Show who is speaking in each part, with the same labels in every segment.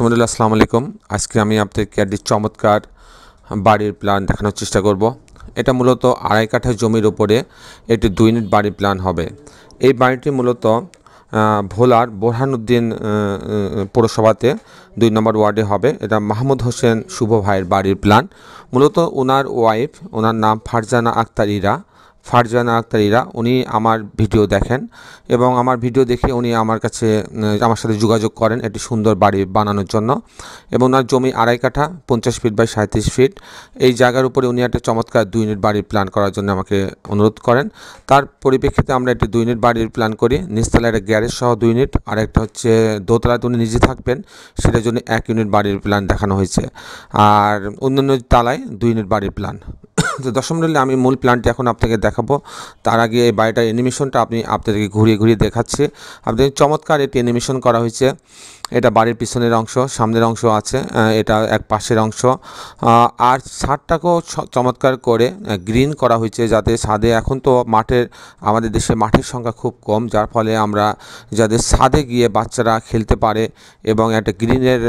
Speaker 1: কাস্টমারুল্লাহ আসসালামু আলাইকুম আজকে আমি আপনাদেরকে একটি চমৎকার বাড়ির প্ল্যান দেখানোর চেষ্টা করব এটা মূলত আড়াই কাঠা জমির উপরে একটি দুই মিনিট বাড়ির প্ল্যান হবে এই বাড়িটি মূলত ভোলার বোরহানুদ্দিন পৌরসভাতে দুই নম্বর ওয়ার্ডে হবে এটা মাহমুদ হোসেন শুভ ভাইয়ের বাড়ির প্ল্যান মূলত ওনার ওয়াইফ ওনার নাম ফারজানা আক্তার ইরা ফারজানা আক্তারিরা উনি আমার ভিডিও দেখেন এবং আমার ভিডিও দেখে উনি আমার কাছে আমার সাথে যোগাযোগ করেন একটি সুন্দর বাড়ি বানানোর জন্য এবং ওনার জমি আড়াই কাঠা পঞ্চাশ ফিট বাই সাঁত্রিশ ফিট এই জায়গার উপরে উনি একটা চমৎকার দুই ইউনিট বাড়ির প্ল্যান করার জন্য আমাকে অনুরোধ করেন তার পরিপ্রেক্ষিতে আমরা একটি দুই ইউনিট বাড়ির প্ল্যান করি নিচতলা একটা গ্যারেজ সহ দুই ইউনিট আর একটা হচ্ছে দোতলাতে উনি নিজে থাকবেন সেটার জন্য এক ইউনিট বাড়ির প্ল্যান দেখানো হয়েছে আর অন্যান্য তালায় দুই ইউনিট বাড়ির প্ল্যান তো দশম মন্ডলী আমি মূল প্ল্যানটি এখন আপনাকে দেখাবো তার আগে এই বাড়িটার অ্যানিমেশনটা আপনি আপনাদেরকে ঘুরিয়ে ঘুরিয়ে দেখাচ্ছে আপনাদের চমৎকার এটি অ্যানিমেশন করা হয়েছে এটা বাড়ির পিছনের অংশ সামনের অংশ আছে এটা এক পাশের অংশ আর ছাদটাকেও চমৎকার করে গ্রিন করা হয়েছে যাতে ছাদে এখন তো মাঠের আমাদের দেশে মাঠের সংখ্যা খুব কম যার ফলে আমরা যাদের ছাদে গিয়ে বাচ্চারা খেলতে পারে এবং একটা গ্রিনের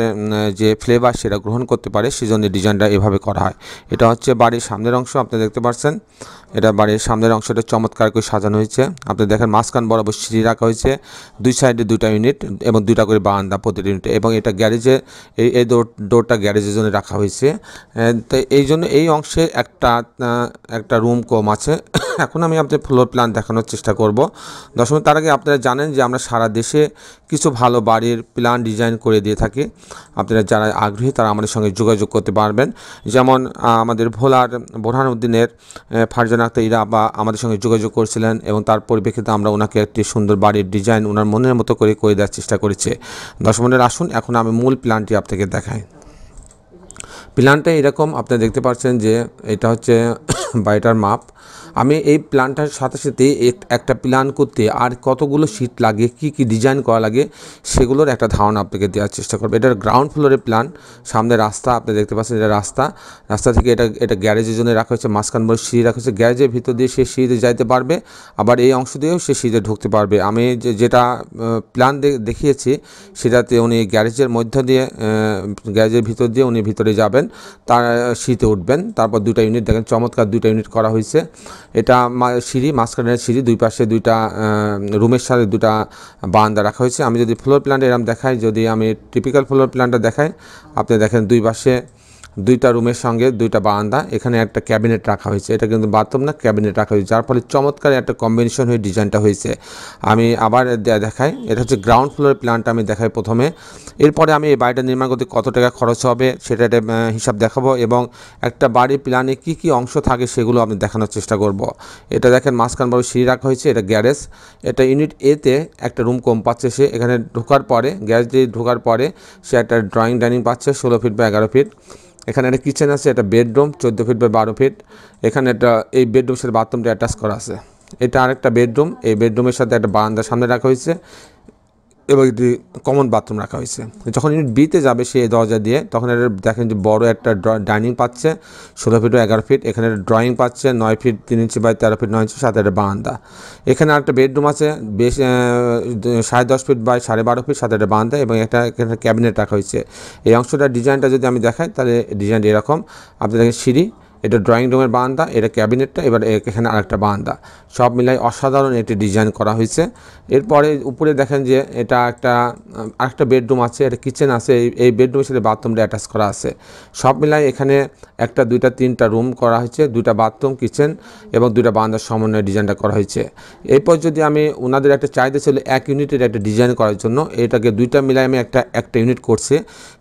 Speaker 1: যে ফ্লেভার সেটা গ্রহণ করতে পারে সেজন্য ডিজাইনটা এভাবে করা হয় এটা হচ্ছে বাড়ির সামনের অংশ আপনি দেখতে পাচ্ছেন এটা বাড়ির সামনের অংশটা চমৎকার করে সাজানো হয়েছে আপনি দেখেন মাঝখান বরাবর সিঁড়ি রাখা হয়েছে দুই সাইডে দুটা ইউনিট এবং দুটা করে বারান্দা প্রতিটি ইউনিট এবং এটা গ্যারেজে এই এই ডোরটা গ্যারেজের জন্য রাখা হয়েছে তো এই জন্য এই অংশে একটা একটা রুম কম আছে এখন আমি আপনাদের ফ্লোর প্ল্যান দেখানোর চেষ্টা করব দশম তার আগে আপনারা জানেন যে আমরা সারা দেশে কিছু ভালো বাড়ির প্ল্যান ডিজাইন করে দিয়ে থাকি আপনারা যারা আগ্রহী তারা আমাদের সঙ্গে যোগাযোগ করতে পারবেন যেমন আমাদের ভোলার বোরহানউদ্দিনের ফারজান আক্তার ইরা বা আমাদের সঙ্গে যোগাযোগ করেছিলেন এবং তার পরিপ্রেক্ষিতে আমরা ওনাকে একটি সুন্দর বাড়ির ডিজাইন ওনার মনের মতো করে করে দেওয়ার চেষ্টা করেছে দশ কাস্টমারের আসুন এখন আমি মূল প্ল্যানটি আপনাকে দেখাই প্ল্যানটা এরকম আপনি দেখতে পাচ্ছেন যে এটা হচ্ছে বাড়িটার মাপ আমি এই প্ল্যানটার সাথে সাথে একটা প্ল্যান করতে আর কতগুলো সিট লাগে কি কি ডিজাইন করা লাগে সেগুলোর একটা ধারণা আপনাকে দেওয়ার চেষ্টা করবো এটার গ্রাউন্ড ফ্লোরের প্ল্যান সামনে রাস্তা আপনি দেখতে পাচ্ছেন এটা রাস্তা রাস্তা থেকে এটা এটা গ্যারেজের জন্য রাখা হয়েছে মাঝখান বড় সিঁড়ি রাখা হয়েছে গ্যারেজের ভিতর দিয়ে সে সিঁড়িতে যাইতে পারবে আবার এই অংশ দিয়েও সে সিঁড়িতে ঢুকতে পারবে আমি যেটা প্ল্যান দেখিয়েছি সেটাতে উনি গ্যারেজের মধ্য দিয়ে গ্যারেজের ভিতর দিয়ে উনি ভিতরে যাবেন তার শীতে উঠবেন তারপর দুটা ইউনিট দেখেন চমৎকার দুটা ইউনিট করা হয়েছে এটা সিঁড়ি মাঝখানের সিঁড়ি দুই পাশে দুইটা রুমের সাথে দুটা বারান্দা রাখা হয়েছে আমি যদি ফ্লোর প্ল্যান্ট এরম দেখাই যদি আমি টিপিক্যাল ফ্লোর প্ল্যান্টটা দেখাই আপনি দেখেন দুই পাশে দুইটা রুমের সঙ্গে দুইটা বারান্দা এখানে একটা ক্যাবিনেট রাখা হয়েছে এটা কিন্তু বাথরুম না ক্যাবিনেট রাখা হয়েছে যার ফলে চমৎকার একটা কম্বিনেশন হয়ে ডিজাইনটা হয়েছে আমি আবার দেখাই এটা হচ্ছে গ্রাউন্ড ফ্লোরের প্ল্যানটা আমি দেখাই প্রথমে এরপরে আমি এই বাড়িটা নির্মাণ করতে কত টাকা খরচ হবে সেটা হিসাব দেখাবো এবং একটা বাড়ির প্ল্যানে কি কি অংশ থাকে সেগুলো আমি দেখানোর চেষ্টা করব। এটা দেখেন মাঝখানভাবে সিঁড়ি রাখা হয়েছে এটা গ্যারেজ এটা ইউনিট এতে একটা রুম কম পাচ্ছে সে এখানে ঢোকার পরে গ্যারেজ দিয়ে ঢোকার পরে সে একটা ড্রয়িং ডাইনিং পাচ্ছে ষোলো ফিট বা এগারো ফিট এখানে একটা কিচেন আছে একটা বেডরুম চোদ্দো ফিট বাই বারো ফিট এখানে একটা এই বেডরুম সাথে বাথরুমটা অ্যাটাচ করা আছে এটা আরেকটা বেডরুম এই বেডরুমের সাথে একটা বারান্দা সামনে রাখা হয়েছে এবং একটি কমন বাথরুম রাখা হয়েছে যখন ইউনিট বিতে যাবে সেই দরজা দিয়ে তখন এটা দেখেন যে বড় একটা ডাইনিং পাচ্ছে ষোলো ফিট এগারো ফিট এখানে একটা ড্রয়িং পাচ্ছে নয় ফিট তিন ইঞ্চি বাই তেরো ফিট নয় ইঞ্চি সাথে একটা বারান্দা এখানে একটা বেডরুম আছে বেশ সাড়ে দশ ফিট বাই সাড়ে বারো ফিট সাথে একটা বারান্দা এবং একটা এখানে ক্যাবিনেট রাখা হয়েছে এই অংশটার ডিজাইনটা যদি আমি দেখাই তাহলে ডিজাইনটা এরকম আপনি দেখেন সিঁড়ি এটা ড্রয়িং রুমের বারান্দা এটা ক্যাবিনেটটা এবার এখানে আরেকটা বারান্দা সব মিলাই অসাধারণ একটি ডিজাইন করা হয়েছে এরপরে উপরে দেখেন যে এটা একটা আরেকটা বেডরুম আছে এটা কিচেন আছে এই বেডরুমের সাথে বাথরুমটা অ্যাটাচ করা আছে সব মিলাই এখানে একটা দুইটা তিনটা রুম করা হয়েছে দুইটা বাথরুম কিচেন এবং দুইটা বারান্দার সমন্বয়ে ডিজাইনটা করা হয়েছে এরপর যদি আমি ওনাদের একটা চাহিদা ছিল এক ইউনিটের একটা ডিজাইন করার জন্য এটাকে দুইটা মিলাই আমি একটা একটা ইউনিট করছে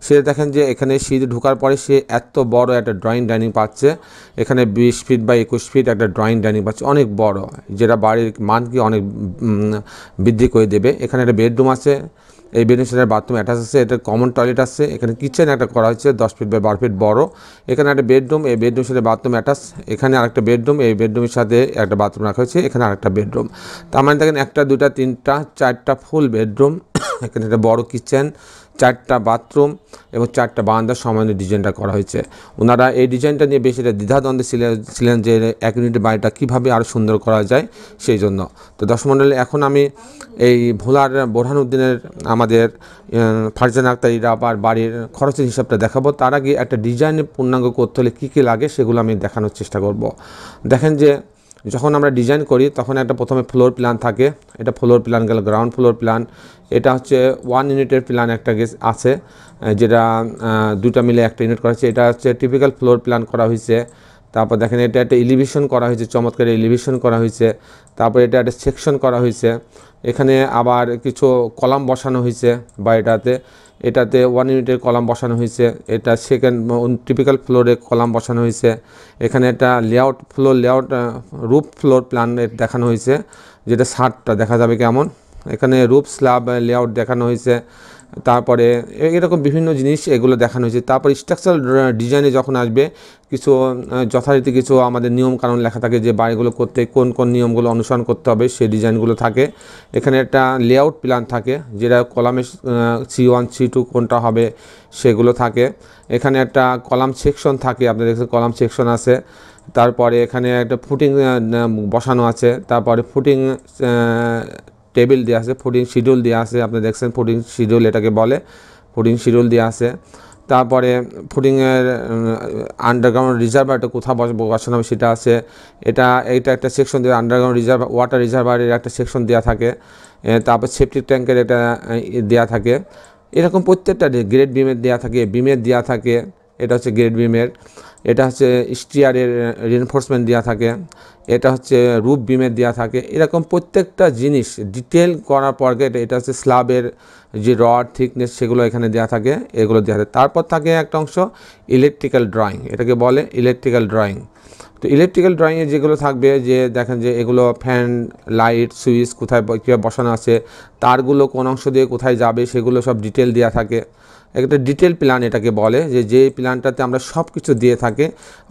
Speaker 1: সেটা দেখেন যে এখানে সিঁড়ি ঢোকার পরে সে এত বড় একটা ড্রয়িং ডাইনিং পাচ্ছে এখানে বিশ ফিট বা একুশ ফিট একটা ড্রয়িং ডাইনিং পাচ্ছি অনেক বড় যেটা বাড়ির মানকে অনেক বৃদ্ধি করে দেবে এখানে একটা বেডরুম আছে এই বেডরুম সেটার বাথরুম অ্যাটাচ আছে এটা কমন টয়লেট আছে এখানে কিচেন একটা করা হয়েছে দশ ফিট বা বারো ফিট বড় এখানে একটা বেডরুম এই বেডরুম সাথে বাথরুম অ্যাটাচ এখানে আরেকটা বেডরুম এই বেডরুমের সাথে একটা বাথরুম রাখা হয়েছে এখানে আরেকটা বেডরুম তার মানে দেখেন একটা দুটা তিনটা চারটা ফুল বেডরুম এখানে একটা বড় কিচেন চারটা বাথরুম এবং চারটা বারান্দার সমন্বয় ডিজাইনটা করা হয়েছে ওনারা এই ডিজাইনটা নিয়ে বেশি একটা দ্বিধাদ্বন্দ্বে ছিলেন যে এক ইউনিটের বাড়িটা কীভাবে আরও সুন্দর করা যায় সেই জন্য তো দর্শক এখন আমি এই ভোলার বোরহানুদ্দিনের আমাদের ফারজান আক্তার আবার বাড়ির খরচের হিসাবটা দেখাবো তার আগে একটা ডিজাইন পূর্ণাঙ্গ করতে হলে কী কী লাগে সেগুলো আমি দেখানোর চেষ্টা করব দেখেন যে যখন আমরা ডিজাইন করি তখন একটা প্রথমে ফ্লোর প্ল্যান থাকে এটা ফ্লোর প্ল্যান গেল গ্রাউন্ড ফ্লোর প্ল্যান এটা হচ্ছে ওয়ান ইউনিটের প্ল্যান একটা আছে যেটা দুটা মিলে একটা ইউনিট করা হচ্ছে এটা হচ্ছে টিপিক্যাল ফ্লোর প্ল্যান করা হয়েছে তারপর দেখেন এটা একটা ইলিভেশন করা হয়েছে চমৎকার ইলিভেশন করা হয়েছে তারপর এটা একটা সেকশন করা হয়েছে এখানে আবার কিছু কলাম বসানো হয়েছে বা এটাতে এটাতে ওয়ান ইউনিটের কলাম বসানো হয়েছে এটা সেকেন্ড টিপিক্যাল ফ্লোরে কলাম বসানো হয়েছে এখানে একটা লেআউট ফ্লোর লেআউট রুপ ফ্লোর প্ল্যান দেখানো হয়েছে যেটা সাতটা দেখা যাবে কেমন এখানে রুপ স্ল্যাব লেআউট দেখানো হয়েছে তারপরে এরকম বিভিন্ন জিনিস এগুলো দেখানো হয়েছে তারপরে স্ট্রাকচারাল ডিজাইনে যখন আসবে কিছু যথারীতি কিছু আমাদের নিয়ম কারণ লেখা থাকে যে বাড়িগুলো করতে কোন কোন নিয়মগুলো অনুসরণ করতে হবে সেই ডিজাইনগুলো থাকে এখানে একটা লেআউট প্ল্যান থাকে যেটা কলামে সি ওয়ান সি টু কোনটা হবে সেগুলো থাকে এখানে একটা কলাম সেকশন থাকে আপনাদের কলাম সেকশন আছে তারপরে এখানে একটা ফুটিং বসানো আছে তারপরে ফুটিং টেবিল দেওয়া আছে ফুডিং শিডিউল দেওয়া আছে আপনি দেখছেন ফুডিং শিডিউল এটাকে বলে ফুডিং শিডিউল দেওয়া আছে তারপরে ফুডিংয়ের আন্ডারগ্রাউন্ড রিজার্ভারটা কোথাও বসানো হবে সেটা আছে এটা এটা একটা সেকশন দেওয়া আন্ডারগ্রাউন্ড রিজার্ভ ওয়াটার রিজার্ভারের একটা সেকশন দেওয়া থাকে তারপর সেফটি ট্যাঙ্কের একটা দেওয়া থাকে এরকম প্রত্যেকটা গ্রেড বিমের দেওয়া থাকে বিমের দেওয়া থাকে এটা হচ্ছে গ্রেড বিমের এটা হচ্ছে স্টিয়ারের রিনফোর্সমেন্ট দেওয়া থাকে এটা হচ্ছে রূপ বিমের দেওয়া থাকে এরকম প্রত্যেকটা জিনিস ডিটেল করার পর এটা হচ্ছে স্ল্যাবের যে রড থিকনেস সেগুলো এখানে দেওয়া থাকে এগুলো দেওয়া থাকে তারপর থাকে একটা অংশ ইলেকট্রিক্যাল ড্রয়িং এটাকে বলে ইলেকট্রিক্যাল ড্রয়িং তো ইলেকট্রিক্যাল ড্রয়িংয়ে যেগুলো থাকবে যে দেখেন যে এগুলো ফ্যান লাইট সুইচ কোথায় কীভাবে বসানো আছে তারগুলো কোন অংশ দিয়ে কোথায় যাবে সেগুলো সব ডিটেল দেওয়া থাকে একটা ডিটেল প্ল্যান এটাকে বলে যে যে প্ল্যানটাতে আমরা সব কিছু দিয়ে থাকে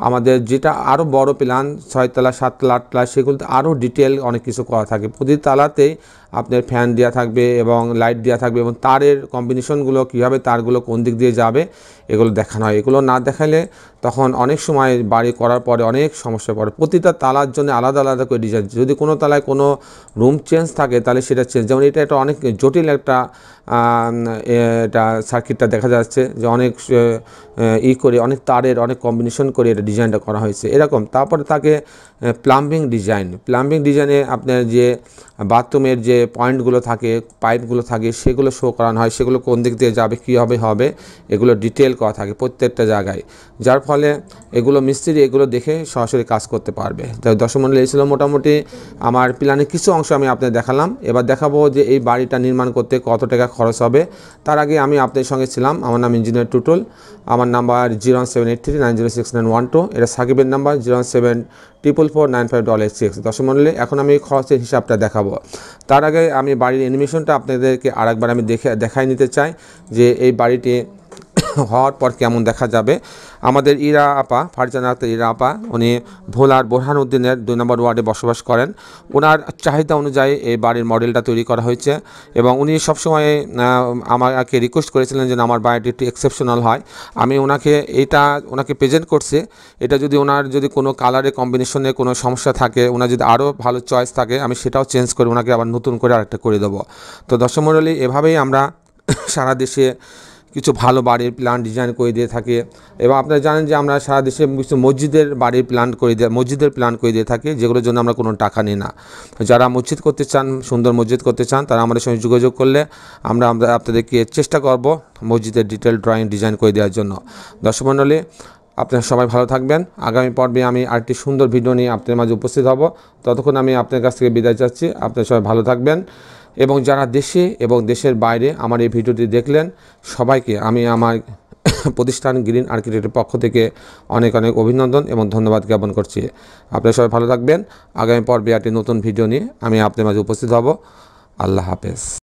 Speaker 1: আমাদের যেটা আরও বড় প্ল্যান ছয়তলা সাততলা আটতলা সেগুলোতে আরও ডিটেল অনেক কিছু করা থাকে প্রতি তালাতেই আপনার ফ্যান দেওয়া থাকবে এবং লাইট দেওয়া থাকবে এবং তারের কম্বিনেশনগুলো কীভাবে তারগুলো কোন দিক দিয়ে যাবে এগুলো দেখানো হয় এগুলো না দেখালে তখন অনেক সময় বাড়ি করার পরে অনেক সমস্যা পড়ে প্রতিটা তালার জন্য আলাদা আলাদা করে ডিজাইন যদি কোনো তালায় কোনো রুম চেঞ্জ থাকে তাহলে সেটা চেঞ্জ যেমন এটা একটা অনেক জটিল একটা এটা সার্কিটটা দেখা যাচ্ছে যে অনেক ই করে অনেক তারের অনেক কম্বিনেশন করে এটা ডিজাইনটা করা হয়েছে এরকম তারপরে তাকে প্লাম্বিং ডিজাইন প্লাম্বিং ডিজাইনে আপনার যে বাথরুমের যে পয়েন্টগুলো থাকে পাইপগুলো থাকে সেগুলো শো করানো হয় সেগুলো কোন দিক দিয়ে যাবে কীভাবে হবে এগুলো ডিটেল করা থাকে প্রত্যেকটা জায়গায় যার ফলে এগুলো মিস্ত্রি এগুলো দেখে সরাসরি কাজ করতে পারবে তাই দর্শকমণ্ডলী এই ছিল মোটামুটি আমার প্ল্যানের কিছু অংশ আমি আপনাদের দেখালাম এবার দেখাবো যে এই বাড়িটা নির্মাণ করতে কত টাকা খরচ হবে তার আগে আমি আপনাদের সঙ্গে ছিলাম আমার নাম ইঞ্জিনিয়ার টুটল আমার number zero seven eight three nine zero six nine one two এটা সাকিবের number zero seven triple four nine five ডল এইট সিক্স দশম মন্ডলে এখন আমি খরচের হিসাবটা দেখাবো তার আগে আমি বাড়ির অ্যানিমেশনটা আপনাদেরকে আরেকবার আমি দেখে দেখাই নিতে চাই যে এই বাড়িটি হওয়ার পর কেমন দেখা যাবে আমাদের ইরা আপা ফারজানা আক্তার ইরা আপা উনি ভোলার বোরহানউদ্দিনের দুই নম্বর ওয়ার্ডে বসবাস করেন ওনার চাহিদা অনুযায়ী এই বাড়ির মডেলটা তৈরি করা হয়েছে এবং উনি সবসময় আমাকে রিকোয়েস্ট করেছিলেন যেন আমার বাড়িটি একটু এক্সেপশনাল হয় আমি ওনাকে এটা ওনাকে প্রেজেন্ট করছি এটা যদি ওনার যদি কোনো কালারে কম্বিনেশনে কোনো সমস্যা থাকে ওনার যদি আরও ভালো চয়েস থাকে আমি সেটাও চেঞ্জ করে ওনাকে আবার নতুন করে আরেকটা করে দেবো তো দর্শক এভাবেই আমরা সারা দেশে কিছু ভালো বাড়ির প্ল্যান ডিজাইন করে দিয়ে থাকে এবং আপনারা জানেন যে আমরা সারা দেশে কিছু মসজিদের বাড়ির প্ল্যান করে দিয়ে মসজিদের প্ল্যান করে দিয়ে থাকি যেগুলোর জন্য আমরা কোনো টাকা নিই না যারা মসজিদ করতে চান সুন্দর মসজিদ করতে চান তারা আমাদের সঙ্গে যোগাযোগ করলে আমরা আমরা আপনাদেরকে চেষ্টা করব মসজিদের ডিটেল ড্রয়িং ডিজাইন করে দেওয়ার জন্য দর্শক মণ্ডলী আপনারা সবাই ভালো থাকবেন আগামী পর্বে আমি আরেকটি সুন্দর ভিডিও নিয়ে আপনাদের মাঝে উপস্থিত হব ততক্ষণ আমি আপনার কাছ থেকে বিদায় চাচ্ছি আপনারা সবাই ভালো থাকবেন এবং যারা দেশে এবং দেশের বাইরে আমার এই ভিডিওটি দেখলেন সবাইকে আমি আমার প্রতিষ্ঠান গ্রিন আর্কিটেক্টের পক্ষ থেকে অনেক অনেক অভিনন্দন এবং ধন্যবাদ জ্ঞাপন করছি আপনারা সবাই ভালো থাকবেন আগামী পর্বে একটি নতুন ভিডিও নিয়ে আমি আপনার মাঝে উপস্থিত হব আল্লাহ হাফেজ